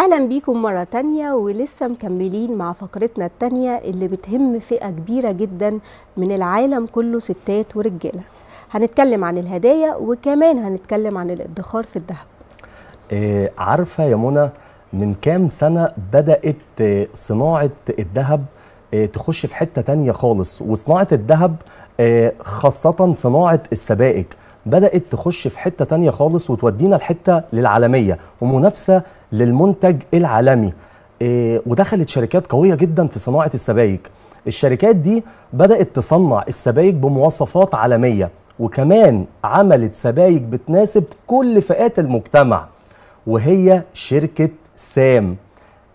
اهلا بيكم مره تانية ولسه مكملين مع فقرتنا التانية اللي بتهم فئه كبيره جدا من العالم كله ستات ورجاله هنتكلم عن الهدايا وكمان هنتكلم عن الادخار في الذهب إيه عارفه يا منى من كام سنه بدات آه، صناعه الذهب آه، تخش في حته تانية خالص وصناعه الذهب آه، خاصه صناعه السبائك بدات تخش في حته تانية خالص وتودينا الحته للعالميه ومنافسه للمنتج العالمي آه، ودخلت شركات قويه جدا في صناعه السبائك الشركات دي بدات تصنع السبائك بمواصفات عالميه وكمان عملت سبائك بتناسب كل فئات المجتمع وهي شركه سام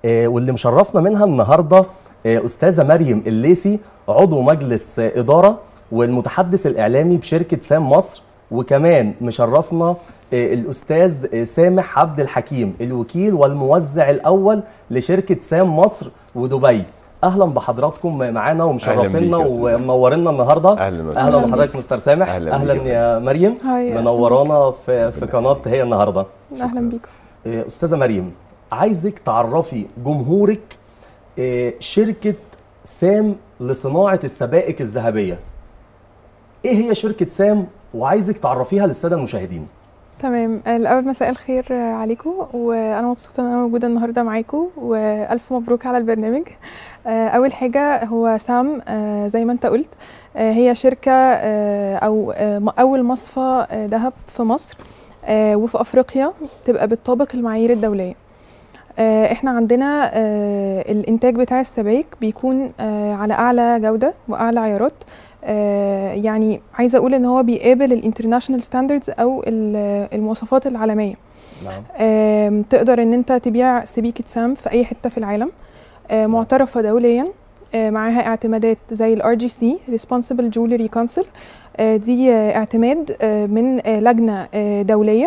آه، واللي مشرفنا منها النهارده آه، استاذه مريم الليسي عضو مجلس اداره والمتحدث الاعلامي بشركه سام مصر وكمان مشرفنا آه، الاستاذ آه، سامح عبد الحكيم الوكيل والموزع الاول لشركه سام مصر ودبي اهلا بحضراتكم معانا ومشرفينا ومنورنا النهارده اهلا اهلا بحضرتك مستر سامح اهلا, أهلاً يا مريم منورانا في في قناه هي النهارده اهلا بيكم آه، استاذه مريم عايزك تعرفي جمهورك شركه سام لصناعه السبائك الذهبيه ايه هي شركه سام وعايزك تعرفيها للساده المشاهدين تمام الاول آه، مساء الخير آه، عليكم وانا مبسوطه ان انا موجوده النهارده معاكم والف مبروك على البرنامج آه، اول حاجه هو سام زي ما انت قلت هي شركه او اول مصفى ذهب في مصر وفي افريقيا تبقى بتطابق المعايير الدوليه احنا عندنا الانتاج بتاع السبائك بيكون على اعلى جوده واعلى عيارات آه، يعني عايزه اقول ان هو بيقابل الانترناشونال ستاندردز او المواصفات العالميه نعم تقدر ان انت تبيع سبيكه سام في اي حته في العالم آه، نعم. معترفه دوليا آه، معاها اعتمادات زي الـ RGC Responsible Jewelry Council دي اعتماد من لجنه دوليه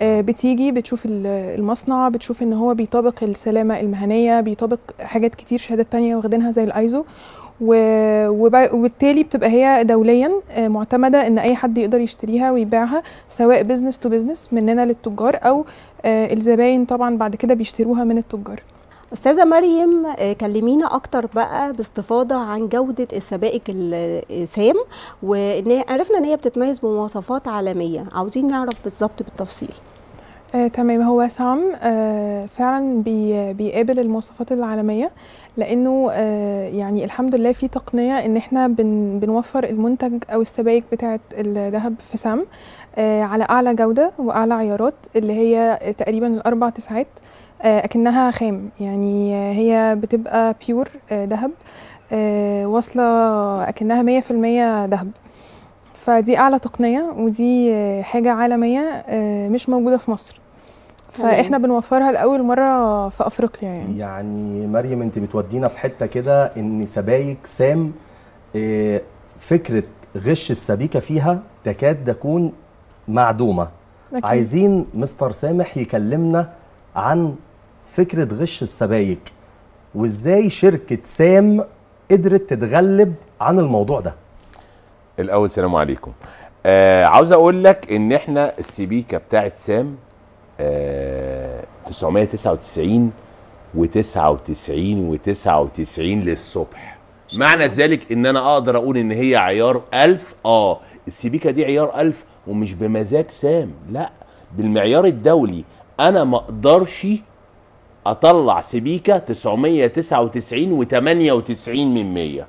نعم. بتيجي بتشوف المصنع بتشوف ان هو بيطابق السلامه المهنيه بيطابق حاجات كتير شهادات تانية واخدينها زي الايزو وبالتالي بتبقى هي دوليا آه، معتمده ان اي حد يقدر يشتريها ويبيعها سواء بزنس تو بزنس مننا للتجار او آه، الزباين طبعا بعد كده بيشتروها من التجار استاذه مريم آه، كلمينا اكتر بقى باستفاضه عن جوده السبائك السام وان عرفنا ان هي بتتميز بمواصفات عالميه عاوزين نعرف بالظبط بالتفصيل آه تمام هو سام آه فعلا بي بيقابل المواصفات العالميه لانه آه يعني الحمد لله في تقنيه ان احنا بن بنوفر المنتج او السبائك بتاعه الذهب في سام آه على اعلى جوده واعلى عيارات اللي هي تقريبا الاربع تسعات آه اكنها خام يعني آه، هي بتبقى بيور آه ذهب آه واصله اكنها 100% ذهب فدي اعلى تقنيه ودي آه، حاجه عالميه آه، مش موجوده في مصر فاحنا بنوفرها لاول مره في افريقيا يعني يعني مريم انت بتودينا في حته كده ان سبايك سام آه، فكره غش السبيكه فيها تكاد تكون معدومه أكيد. عايزين مستر سامح يكلمنا عن فكره غش السبايك وازاي شركه سام قدرت تتغلب عن الموضوع ده الاول سلام عليكم آه عاوز اقول لك ان احنا السبيكه بتاعت سام 999 و99 و99 للصبح معنى ذلك ان انا اقدر اقول ان هي عيار 1000 اه السبيكه دي عيار 1000 ومش بمزاج سام لا بالمعيار الدولي انا ما اقدرش اطلع سبيكه 999 و98 من 100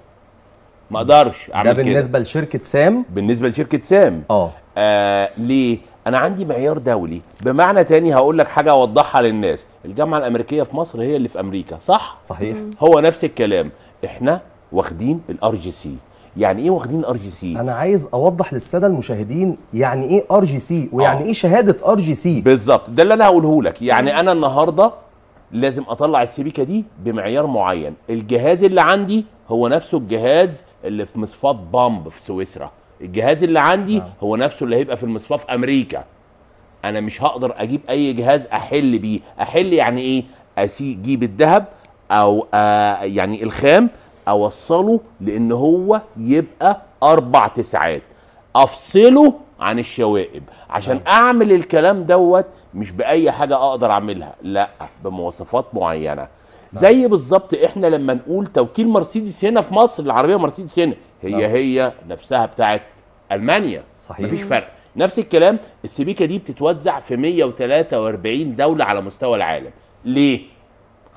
ما اقدرش اعمل ده بالنسبه كده. لشركه سام بالنسبه لشركه سام اه, آه، ليه انا عندي معيار دولي بمعنى تاني هقول لك حاجه اوضحها للناس الجامعه الامريكيه في مصر هي اللي في امريكا صح صحيح هو نفس الكلام احنا واخدين الار جي سي يعني ايه واخدين الار جي سي انا عايز اوضح للساده المشاهدين يعني ايه ار جي سي ويعني أوه. ايه شهاده ار جي سي بالظبط ده اللي انا هقوله لك يعني انا النهارده لازم اطلع السبيكه دي بمعيار معين الجهاز اللي عندي هو نفسه الجهاز اللي في مصفات بامب في سويسرا الجهاز اللي عندي آه. هو نفسه اللي هيبقى في المصفاه في امريكا انا مش هقدر اجيب اي جهاز احل بيه احل يعني ايه اجيب الذهب او آه يعني الخام اوصله لان هو يبقى اربع تسعات افصله عن الشوائب عشان آه. اعمل الكلام دوت مش باي حاجه اقدر اعملها لا بمواصفات معينه نعم. زي بالظبط احنا لما نقول توكيل مرسيدس هنا في مصر العربيه مرسيدس هنا هي نعم. هي نفسها بتاعت المانيا صحيح مفيش فرق نفس الكلام السبيكه دي بتتوزع في 143 دوله على مستوى العالم ليه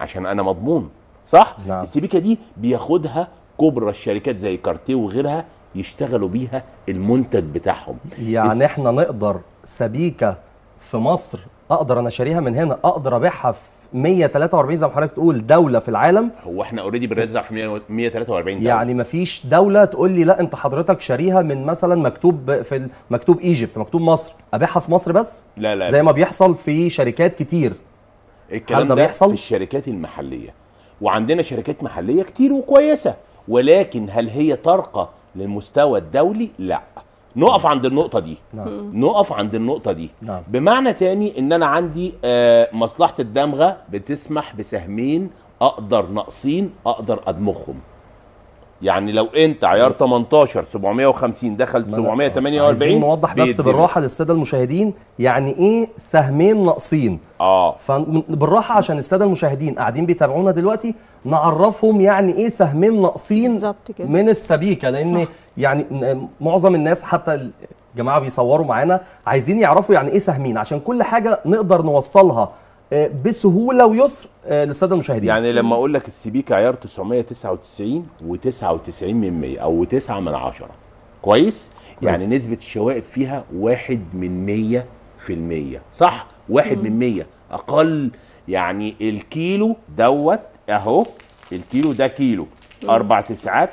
عشان انا مضمون صح نعم. السبيكه دي بياخدها كبرى الشركات زي كارتيه وغيرها يشتغلوا بيها المنتج بتاعهم يعني الس... احنا نقدر سبيكه في مصر اقدر انا شاريها من هنا اقدر ابيعها في 143 زي ما حضرتك تقول دوله في العالم هو احنا اوريدي بنرزع في 143 دوله يعني مفيش دوله تقول لي لا انت حضرتك شاريها من مثلا مكتوب في مكتوب ايجيبت مكتوب مصر ابيعها في مصر بس لا لا زي ما بيحصل في شركات كتير الكلام ده بيحصل في الشركات المحليه وعندنا شركات محليه كتير وكويسه ولكن هل هي ترقى للمستوى الدولي لا نقف عند النقطه دي نعم. نقف عند النقطه دي نعم. بمعنى تاني ان انا عندي آه، مصلحه الدمغه بتسمح بسهمين اقدر ناقصين اقدر ادمغهم يعني لو انت عيار 18 750 دخلت 748 عايزين نوضح بس بالراحه للساده المشاهدين يعني ايه سهمين ناقصين اه فبالراحه عشان الساده المشاهدين قاعدين بيتابعونا دلوقتي نعرفهم يعني ايه سهمين ناقصين كده. من السبيكه لان صح. يعني معظم الناس حتى الجماعه بيصوروا معانا عايزين يعرفوا يعني ايه سهمين عشان كل حاجه نقدر نوصلها آه، بسهوله ويسر آه، للساده المشاهدين يعني لما اقول لك السي بيك عيار 999 و99 من 100 او 9 من 10 كويس؟, كويس يعني نسبه الشوائب فيها 1 من 100% صح 1 من 100 اقل يعني الكيلو دوت اهو الكيلو ده كيلو اربع تسعات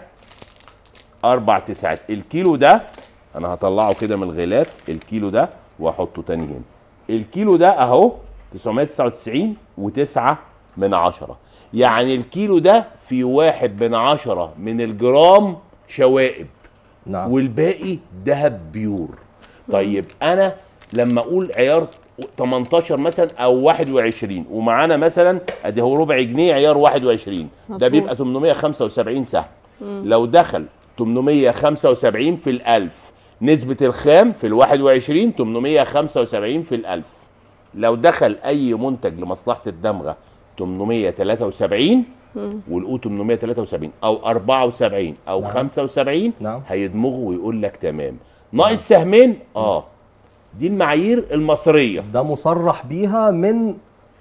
اربع تسعات الكيلو ده انا هطلعه كده من الغلاف الكيلو ده واحطه تاني هنا الكيلو ده اهو 999 و9 من عشرة يعني الكيلو ده في واحد من عشرة من الجرام شوائب نعم. والباقي ذهب بيور طيب انا لما اقول عيار 18 مثلا او 21 ومعانا مثلا ادي هو ربع جنيه عيار 21 ده بيبقى 875 سهم لو دخل 875 في ال1000 نسبة الخام في ال 21 875 في ال1000 لو دخل اي منتج لمصلحه الدمغه 873 ولقوه 873 او 74 او نعم. 75 نعم. هيدمغه ويقول لك تمام ناقص سهمين اه دي المعايير المصريه ده مصرح بيها من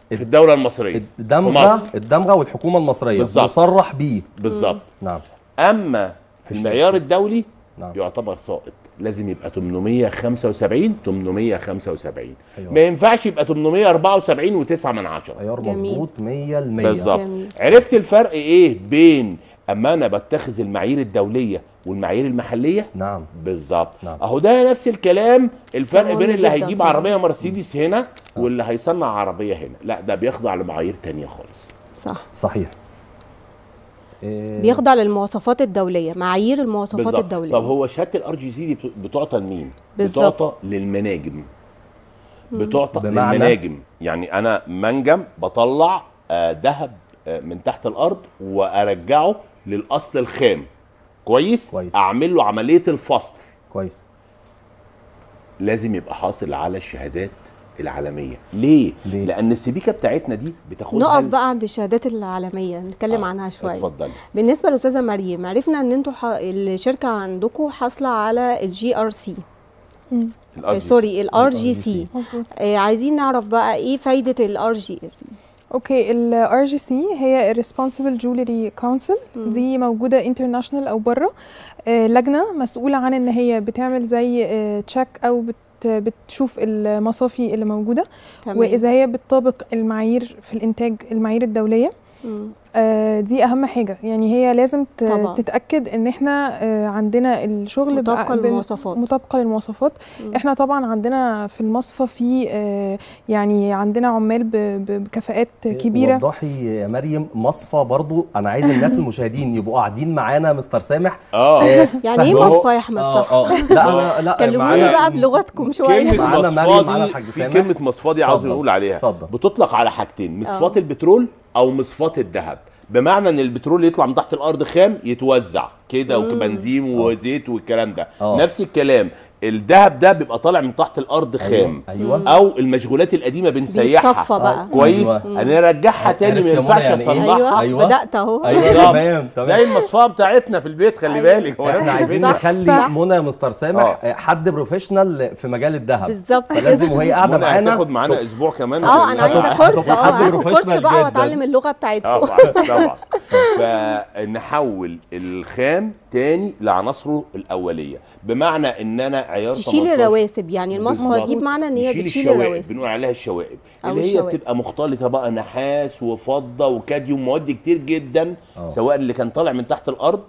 في الدوله المصريه الدمغه الدمغه والحكومه المصريه بالظبط مصرح بيه بالظبط نعم اما في المعيار الدولي نعم. يعتبر سائط لازم يبقى 875 875 أيوة. ما ينفعش يبقى 874 و9 من 10 ايوه مظبوط 100% بالظبط عرفت الفرق ايه بين اما انا بتخذ المعايير الدوليه والمعايير المحليه نعم بالظبط نعم. اهو ده نفس الكلام الفرق بين اللي هيجيب عربيه مرسيدس هنا آه. واللي هيصنع عربيه هنا لا ده بيخضع لمعايير تانية خالص صح صحيح آه، بيخضع للمواصفات الدوليه معايير المواصفات بالزبط. الدوليه طب هو شهاده الار جي سي دي بتعطى لمين بتعطى للمناجم بتعطى للمناجم يعني انا منجم بطلع آه، ذهب آه، من تحت الارض وارجعه للاصل الخام كويس, كويس. اعمل له عمليه الفصل كويس لازم يبقى حاصل على الشهادات العالميه ليه؟, ليه؟ لان السبيكه بتاعتنا دي بتاخدها نقف بقى عند الشهادات العالميه نتكلم آه. عنها شويه اتفضلي بالنسبه للاستاذه مريم عرفنا ان انتوا ح... الشركه عندكم حاصله على الجي ار سي سوري الار جي سي عايزين نعرف بقى ايه فايده الار جي سي اوكي الار جي سي هي الريسبونسبل جولري كونسل دي موجوده انترناشونال او بره آه لجنه مسؤوله عن ان هي بتعمل زي تشيك آه او بت بتشوف المصافي اللي موجوده تمام. واذا هي بتطابق المعايير في الانتاج المعايير الدوليه آه، دي اهم حاجه يعني هي لازم طبعا. تتاكد ان احنا آه، عندنا الشغل مطابقه للمواصفات مطابقه للمواصفات احنا طبعا عندنا في المصفى في آه، يعني عندنا عمال بكفاءات إيه، كبيره وضحي يا مريم مصفى برضو انا عايز الناس المشاهدين يبقوا قاعدين معانا مستر سامح اه يعني إيه, يعني ايه مصفى يا احمد صح آه آه لا لا كلموني بقى بلغتكم شويه معانا مريم معانا الحاج سامح كلمه مصفى دي عاوز نقول عليها بتطلق على حاجتين مصفاه البترول او مصفاه الذهب بمعنى ان البترول يطلع من تحت الارض خام يتوزع كده وبنزين وزيت والكلام ده أوه. نفس الكلام الذهب ده بيبقى طالع من تحت الارض أيوة. خام أيوة. او المشغولات القديمه بنسيحها بقى. آه، كويس أيوة. هنرجعها تاني ما ينفعش يعني إيه؟ اصلحها أيوة. أيوة. بدات اهو أيوة. تمام تمام زي المصفاه بتاعتنا في البيت خلي أيوة. بالك أيوة. احنا عايزين نخلي منى يا مستر سامح آه. آه، حد بروفيشنال في مجال الذهب بالظبط لازم وهي قاعده معانا هتاخد معانا اسبوع كمان اه انا عايزه كورس اه كورس بقى واتعلم اللغه بتاعتكم طبعا طبعا فنحول الخام الثاني لعناصره الاوليه بمعنى ان انا عيار تشيل الرواسب يعني المصفى دي بمعنى ان هي بتشيل الرواسب بنقول عليها الشوائب اللي الشوائب. هي بتبقى مختلطه بقى نحاس وفضه وكاديوم مواد كتير جدا أوه. سواء اللي كان طالع من تحت الارض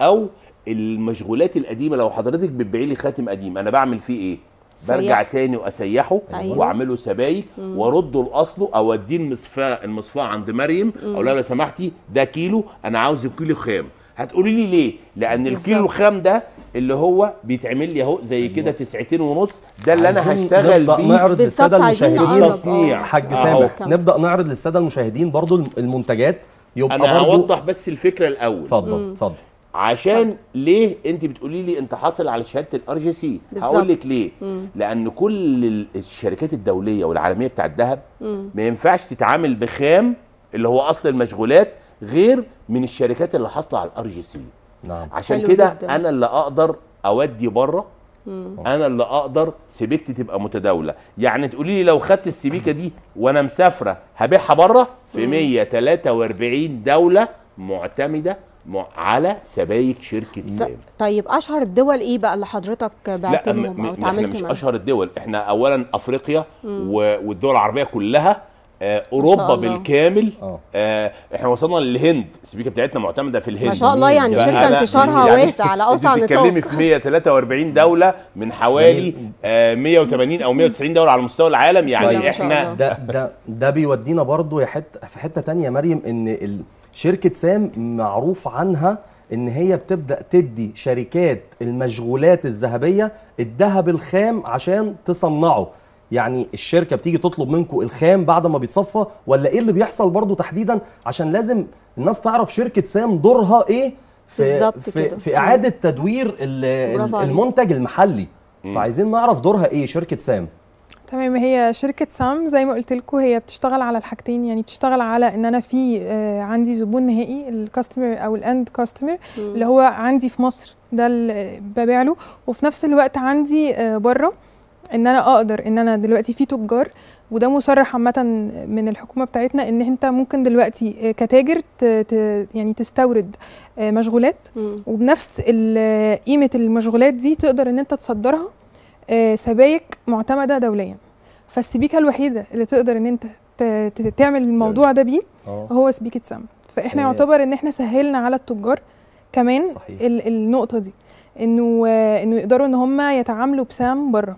او المشغولات القديمه لو حضرتك بتبيعي لي خاتم قديم انا بعمل فيه ايه سيح. برجع تاني واسيحه أيوة. واعمله سبايك وارده لاصله اوديه المصفاه المصفاه عند مريم اقول لها لو سمحتي ده كيلو انا عاوز الكيلو خام هتقولي لي ليه لان الكيلو خام ده اللي هو بيتعمل لي اهو زي كده تسعتين ونص ده اللي انا هشتغل بيه نعرض للساده المشاهدين حاج سامح نبدا نعرض للساده المشاهدين برضو المنتجات يبقى انا برضو هوضح بس الفكره الاول اتفضل اتفضل عشان فضل. ليه انت بتقولي لي انت حاصل على شهاده الار جي سي هقول لك ليه مم. لان كل الشركات الدوليه والعالميه بتاعت الذهب ما ينفعش تتعامل بخام اللي هو اصل المشغولات غير من الشركات اللي حاصله على الار جي سي نعم عشان كده انا اللي اقدر اودي بره انا اللي اقدر سبيكتي تبقى متداوله يعني تقولي لي لو خدت السبيكه دي وانا مسافره هبيعها بره في 143 دوله معتمده على سبايك شركه س... طيب اشهر الدول ايه بقى اللي حضرتك بعت لهم او اتعاملت معاهم مش اشهر الدول احنا اولا افريقيا و... والدول العربيه كلها آه، اوروبا بالكامل آه. آه احنا وصلنا للهند السبيكه بتاعتنا معتمده في الهند ما شاء الله يعني شركه انتشارها يعني واسع على اوسع نطاق بتتكلمي في 143 دوله من حوالي آه 180 او 190 دوله على مستوى العالم يعني احنا ده ده ده بيودينا برضو يا حته في حته ثانيه مريم ان شركه سام معروف عنها ان هي بتبدا تدي شركات المشغولات الذهبيه الذهب الخام عشان تصنعه يعني الشركه بتيجي تطلب منكم الخام بعد ما بيتصفى ولا ايه اللي بيحصل برضو تحديدا عشان لازم الناس تعرف شركه سام دورها ايه في في, كده. في اعاده تدوير المنتج المحلي فعايزين نعرف دورها ايه شركه سام تمام هي شركة سام زي ما قلت لكم هي بتشتغل على الحاجتين يعني بتشتغل على ان انا في آه، عندي زبون نهائي الكاستمر او الاند كاستمر اللي هو عندي في مصر ده اللي ببيع له وفي نفس الوقت عندي آه، بره ان انا اقدر ان انا دلوقتي في تجار وده مصرح عامه من الحكومه بتاعتنا ان انت ممكن دلوقتي آه، كتاجر ت يعني تستورد آه، مشغولات وبنفس آه، قيمه المشغولات دي تقدر ان انت تصدرها سبايك معتمده دوليا فالسبيكه الوحيده اللي تقدر ان انت تعمل الموضوع ده بيه هو سبيكه سم فاحنا يعتبر ان احنا سهلنا على التجار كمان صحيح. النقطه دي انه انه يقدروا ان هم يتعاملوا بسام بره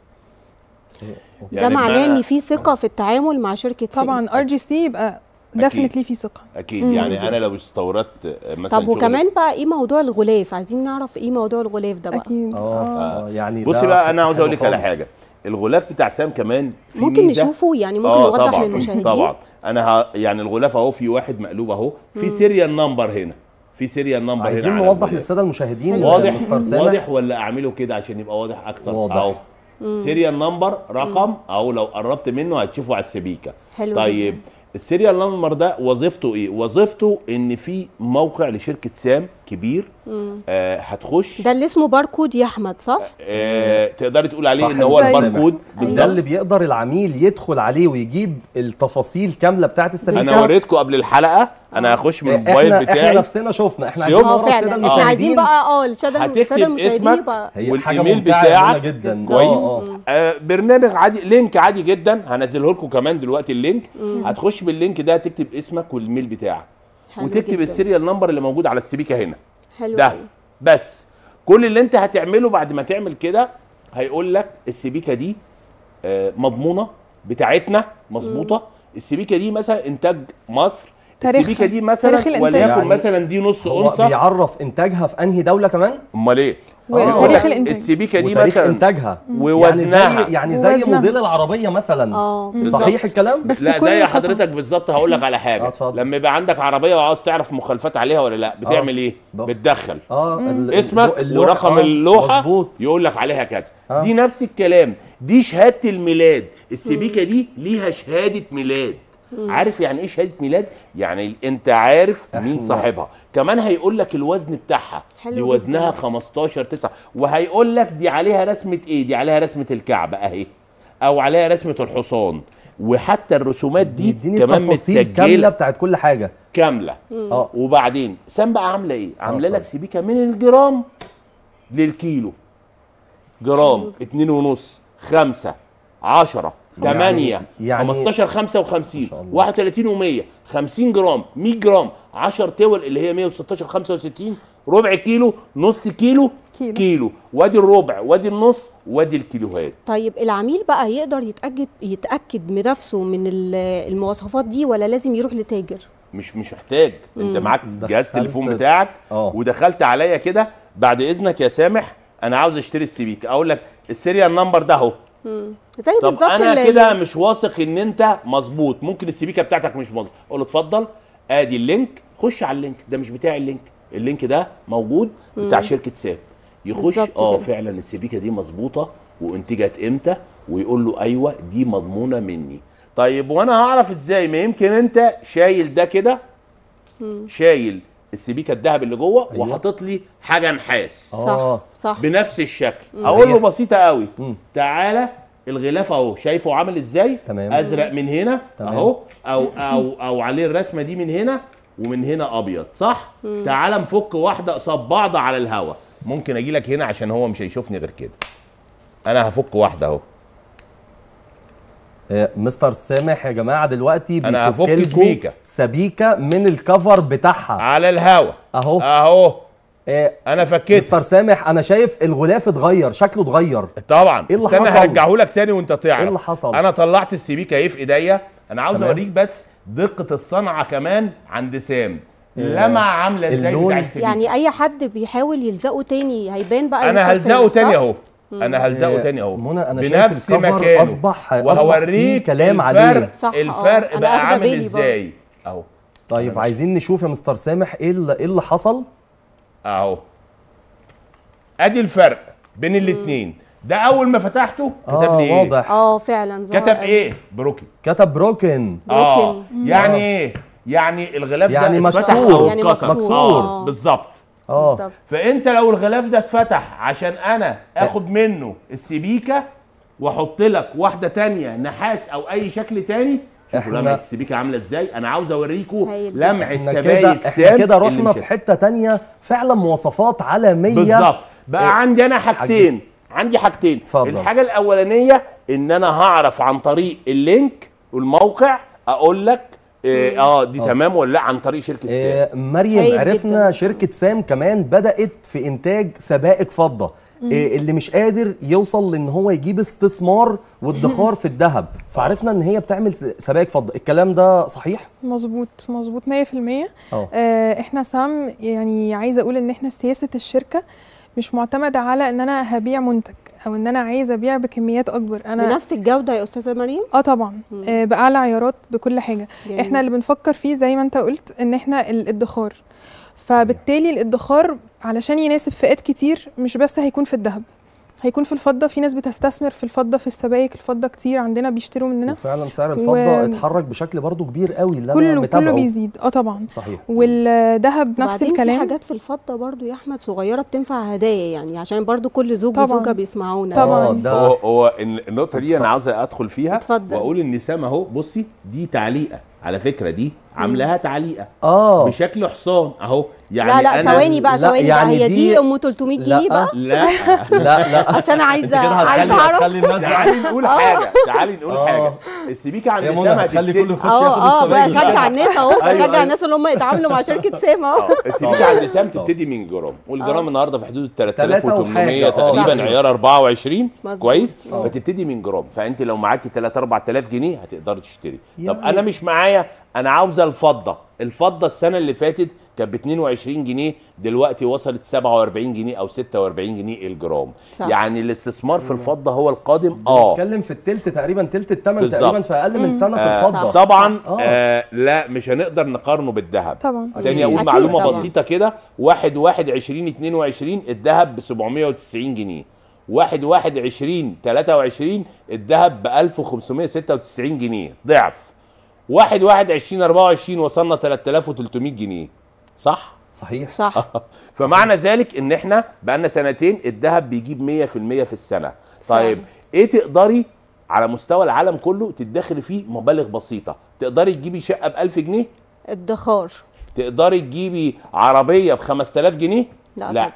يعني ده معناه ان في ثقه في التعامل مع شركه طبعا ار جي سي يبقى ديفنتلي في ثقه اكيد مم. يعني انا لو استوردت مثلا طب وكمان بقى ايه موضوع الغلاف عايزين نعرف ايه موضوع الغلاف ده بقى اكيد اه, آه. آه. يعني بصي بقى انا عاوز اقول لك على حاجه الغلاف بتاع سام كمان في ممكن ميزة. نشوفه يعني ممكن آه، نوضح للمشاهدين طبعا انا ه... يعني الغلاف اهو في واحد مقلوب اهو في سيريال نمبر هنا في سيريال نمبر هنا عايزين نوضح للساده المشاهدين واضح واضح ولا اعمله كده عشان يبقى واضح اكتر واضح سيريال نمبر رقم او لو قربت منه هتشوفه على السبيكه حلو طيب السيريال نمبر ده وظيفته ايه وظيفته ان في موقع لشركه سام كبير آه هتخش ده اللي اسمه باركود يا احمد صح؟ آه, آه، تقدري تقول عليه ان هو الباركود أيوه. ده اللي بيقدر العميل يدخل عليه ويجيب التفاصيل كامله بتاعه السبيكه انا وريتكم قبل الحلقه انا هخش من الموبايل بتاعي احنا نفسنا شفنا احنا عايزين آه، فعلا احنا عايزين بقى اه الساده المشاهدين يبقى والايميل بتاعك جدا كويس آه،, آه برنامج عادي لينك عادي جدا هنزله لكم كمان دلوقتي اللينك هتخش باللينك ده تكتب اسمك والميل بتاعك وتكتب جدا. السيريال نمبر اللي موجود على السبيكه هنا حلو ده حلو. بس كل اللي انت هتعمله بعد ما تعمل كده هيقول لك السبيكه دي آه، مضمونه بتاعتنا مظبوطه السبيكه دي مثلا انتاج مصر تاريخ السبيكه دي مثلا وليكن يعني مثلا دي نص انثى بيعرف انتاجها في انهي دوله كمان امال ايه أه، تاريخ يعني الانتاج السبيكه دي مثلا انتاجها يعني ووزنها يعني زي يعني زي ووزنها. موديل العربيه مثلا اه صحيح الكلام بس لا زي حضرتك بالظبط هقول لك على حاجه آه، لما يبقى عندك عربيه وعاوز تعرف مخالفات عليها ولا لا بتعمل آه. ايه بتدخل اه اسمك ورقم اللوحه مزبوط. يقول لك عليها كذا دي نفس الكلام دي شهاده الميلاد السبيكه دي ليها شهاده ميلاد عارف يعني ايه شهاده ميلاد يعني انت عارف مين صاحبها كمان هيقول لك الوزن بتاعها دي وزنها 15 9 وهيقول لك دي عليها رسمه ايه دي عليها رسمه الكعبه اهي او عليها رسمه الحصان وحتى الرسومات دي كمان متسجله كامله بتاعت كل حاجه كامله اه وبعدين سام بقى عامله ايه آه، عامله لك سبيكه من الجرام للكيلو جرام اتنين ونص خمسة عشرة 8 يعني 15 55 31 و100 50 جرام 100 جرام 10 تول اللي هي 116 65 ربع كيلو نص كيلو كيلو, كيلو. وادي الربع وادي النص وادي الكيلوهات طيب العميل بقى يقدر يتاكد يتاكد بنفسه من المواصفات دي ولا لازم يروح لتاجر مش مش محتاج انت معاك جهاز التليفون بتاعك أوه. ودخلت عليا كده بعد اذنك يا سامح انا عاوز اشتري السبيكه اقول لك السيريال نمبر ده اهو زي بالظبط طب انا كده مش واثق ان انت مظبوط ممكن السبيكه بتاعتك مش مظبوط اقول له اتفضل ادي اللينك خش على اللينك ده مش بتاعي اللينك اللينك ده موجود بتاع مم. شركه ساب يخش اه فعلا السبيكه دي مظبوطه وانتجت امتى ويقول له ايوه دي مضمونه مني طيب وانا هعرف ازاي ما يمكن انت شايل ده كده شايل السبيكه الذهب اللي جوه أيوة. وحاطط لي حاجه نحاس صح آه. صح بنفس الشكل اقول له بسيطه قوي مم. تعالى الغلاف اهو شايفه عامل ازاي تمام. ازرق من هنا تمام. اهو او او او عليه الرسمه دي من هنا ومن هنا ابيض صح مم. تعالى نفك واحده قصاد بعض على الهواء ممكن اجي لك هنا عشان هو مش هيشوفني غير كده انا هفك واحده اهو آه، مستر سامح يا جماعه دلوقتي انا هفك سبيكه سبيكه من الكفر بتاعها على الهوا اهو اهو إيه انا فكيت مستر سامح انا شايف الغلاف اتغير شكله اتغير طبعا ايه اللي حصل انا هرجعه لك تاني وانت تعرف ايه اللي حصل انا طلعت السبيكه ايه في ايديا انا عاوز اوريك بس دقه الصنعه كمان عند سام آه، لما عامله ازاي بتاع السبيكه يعني اي حد بيحاول يلزقه تاني هيبان بقى انا هلزقه تاني اهو انا هلزقه آه، تاني اهو منى انا بنفس مكانه اصبح وهوريك كلام عليه صح آه. الفرق أوه. بقى عامل ازاي اهو طيب أنا. عايزين نشوف يا مستر سامح ايه اللي ايه اللي حصل اهو ادي الفرق بين الاثنين ده اول ما فتحته كتب آه، لي آه واضح اه فعلا كتب ايه بروكن كتب بروكن اه يعني ايه يعني الغلاف يعني ده مكسور يعني مكسور بالظبط اه فانت لو الغلاف ده اتفتح عشان انا اخد منه السبيكه واحط لك واحده تانية نحاس او اي شكل تاني شوفوا لمعه السبيكه عامله ازاي انا عاوز اوريكم لمعه سبايك احنا كده رحنا في حته تانية فعلا مواصفات عالميه بالظبط بقى إيه؟ عندي انا حاجتين عندي حاجتين تفضل. الحاجه الاولانيه ان انا هعرف عن طريق اللينك والموقع اقول لك إيه اه دي أوه. تمام ولا لا عن طريق شركه إيه سام مريم طيب عرفنا جدا. شركه سام كمان بدات في انتاج سبائك فضه إيه اللي مش قادر يوصل لان هو يجيب استثمار وادخار في الذهب فعرفنا ان هي بتعمل سبائك فضه الكلام ده صحيح مظبوط مظبوط 100% آه. آه احنا سام يعني عايزه اقول ان احنا سياسه الشركه مش معتمده على ان انا هبيع منتج او ان انا عايزه ابيع بكميات اكبر انا بنفس الجوده يا استاذه مريم اه طبعا آه باعلى عيارات بكل حاجه جميل. احنا اللي بنفكر فيه زي ما انت قلت ان احنا الادخار فبالتالي الادخار علشان يناسب فئات كتير مش بس هيكون في الذهب هيكون في الفضه في ناس بتستثمر في الفضه في السبائك الفضه كتير عندنا بيشتروا مننا فعلا سعر الفضه و... اتحرك بشكل برضو كبير قوي اللي كله انا متابعه كله بيزيد اه طبعا صحيح والذهب نفس الكلام في حاجات في الفضه برضو يا احمد صغيره بتنفع هدايا يعني عشان برضو كل زوج طبعا. وزوجه بيسمعونا طبعا آه، ده هو, هو النقطه دي انا عاوز ادخل فيها اتفضل واقول ان سما اهو بصي دي تعليقه على فكره دي عاملاها تعليقه اه بشكل حصان اهو يعني لا لا ثواني بقى ثواني يعني بقى هي دي ام 300 جنيه بقى لا لا لا اصل انا عايزه عايزه اعرف تعالي نقول آه. حاجه تعالي نقول آه. حاجه السبيكه عند سما هتخلي كله يخش اه اه بشجع الناس اهو أيوة، بشجع أيوة. الناس اللي هم يتعاملوا مع شركه سامة اهو السبيكه آه. عند سام تبتدي من جرام والجرام النهارده في حدود 3800 تقريبا عيار 24 كويس فتبتدي من جرام فانت لو معاكي 3 4000 جنيه هتقدري تشتري طب انا مش معايا انا عاوز الفضه الفضه السنه اللي فاتت كانت ب 22 جنيه دلوقتي وصلت 47 جنيه او 46 جنيه الجرام صح. يعني الاستثمار في الفضه هو القادم اه بنتكلم في التلت تقريبا تلت الثمن تقريبا في اقل من سنه آه في الفضه صح. طبعا صح. آه. آه لا مش هنقدر نقارنه بالذهب طبعا تاني اقول معلومه طبعًا. بسيطه كده 1 1 20 22 الذهب ب 790 جنيه 1 1 20 23 الذهب ب 1596 جنيه ضعف 1 1 اربعة وعشرين وصلنا 3300 جنيه صح؟ صحيح صح فمعنى ذلك ان احنا بقالنا سنتين الذهب بيجيب 100% في السنه طيب ايه تقدري على مستوى العالم كله تدخري فيه مبالغ بسيطه تقدري تجيبي شقه ب 1000 جنيه ادخار تقدري تجيبي عربيه ب 5000 جنيه لا, لا. طبعا.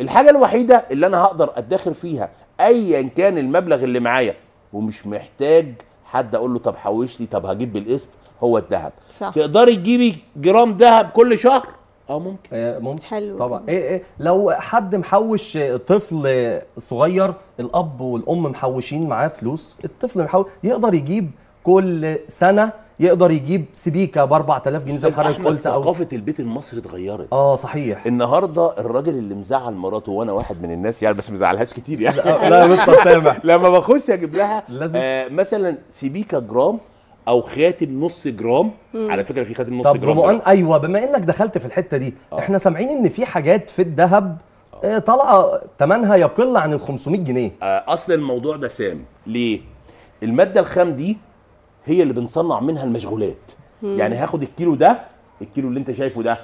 الحاجه الوحيده اللي انا هقدر ادخر فيها ايا كان المبلغ اللي معايا ومش محتاج حد اقول له طب حوش لي طب هجيب بالقسط هو الذهب تقدري تجيبي جرام ذهب كل شهر اه ممكن آه ممكن حلو طبعا ايه ايه لو حد محوش طفل صغير الاب والام محوشين معاه فلوس الطفل محوش يقدر يجيب كل سنه يقدر يجيب سبيكه ب 4000 جنيه زي ما حضرتك قلت ثقافه البيت المصري اتغيرت اه صحيح النهارده الراجل اللي مزعل مراته وانا واحد من الناس يعني بس مزعلهاش كتير يعني لا يا مستر سامح لما بخش اجيب لها لازم آه مثلا سبيكه جرام او خاتم نص جرام مم. على فكره في خاتم نص طب جرام طب ايوه بما انك دخلت في الحته دي آه. احنا سامعين ان في حاجات في الذهب آه طالعه ثمنها يقل عن ال 500 جنيه آه اصل الموضوع ده سام ليه الماده الخام دي هي اللي بنصنع منها المشغولات مم. يعني هاخد الكيلو ده الكيلو اللي انت شايفه ده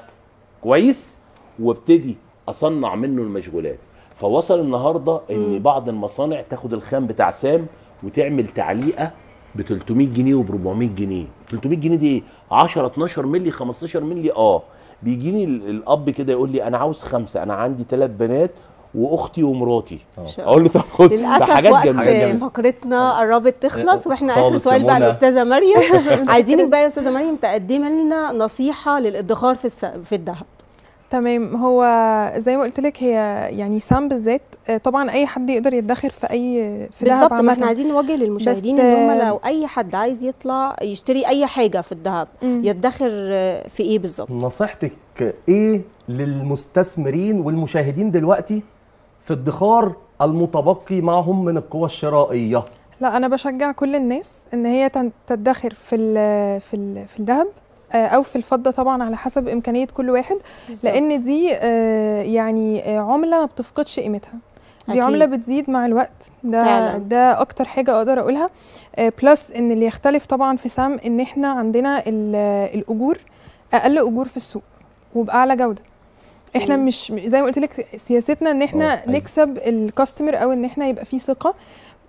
كويس وابتدي اصنع منه المشغولات فوصل النهارده ان مم. بعض المصانع تاخد الخام بتاع سام وتعمل تعليقه ب 300 جنيه وب 400 جنيه 300 جنيه دي ايه 10 12 مللي 15 مللي اه بيجيني الاب كده يقول لي انا عاوز خمسه انا عندي ثلاث بنات واختي ومراتي آه. اقول له طب خد للاسف حاجات جميلة. فقرتنا قربت تخلص واحنا اخر سؤال بقى الاستاذه مريم عايزينك بقى يا استاذه مريم تقدمي لنا نصيحه للادخار في في الذهب تمام هو زي ما قلت لك هي يعني سام بالذات آه، طبعا اي حد يقدر يدخر في اي في ذهب بالظبط ما احنا عايزين نوجه للمشاهدين ان هم آه، لو اي حد عايز يطلع يشتري اي حاجه في الذهب يدخر في ايه بالظبط نصيحتك ايه للمستثمرين والمشاهدين دلوقتي في ادخار المتبقي معهم من القوى الشرائيه لا انا بشجع كل الناس ان هي تدخر في الـ في الـ في الذهب آه، او في الفضه طبعا على حسب امكانيه كل واحد بالزبط. لان دي آه، يعني آه، عمله ما بتفقدش قيمتها دي أكيد. عمله بتزيد مع الوقت ده فعلا. ده اكتر حاجه اقدر اقولها بلس ان اللي يختلف طبعا في سام ان احنا عندنا الاجور اقل اجور في السوق وباعلى جوده احنا مش زي ما قلت لك سياستنا ان احنا آه، أيوه. نكسب الكاستمر او ان احنا يبقى في ثقه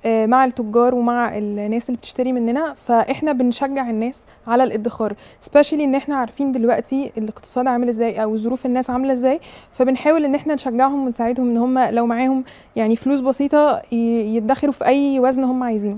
آه، مع التجار ومع الناس اللي بتشتري مننا فاحنا بنشجع الناس على الادخار سبيشلي ان احنا عارفين دلوقتي الاقتصاد عامل ازاي او ظروف الناس عامله ازاي فبنحاول ان احنا نشجعهم ونساعدهم ان هم لو معاهم يعني فلوس بسيطه يدخروا في اي وزن هم عايزينه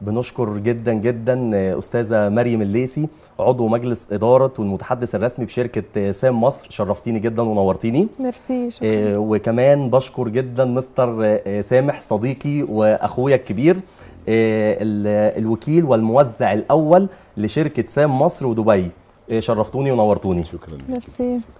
بنشكر جدا جدا آه، استاذه مريم الليسي عضو مجلس اداره والمتحدث الرسمي بشركه آه، سام مصر شرفتيني جدا ونورتيني ميرسي شكرا آه، وكمان بشكر جدا مستر سامح صديقي واخويا الكبير الوكيل والموزع الاول لشركه سام مصر ودبي شرفتوني ونورتوني شكرا ميرسي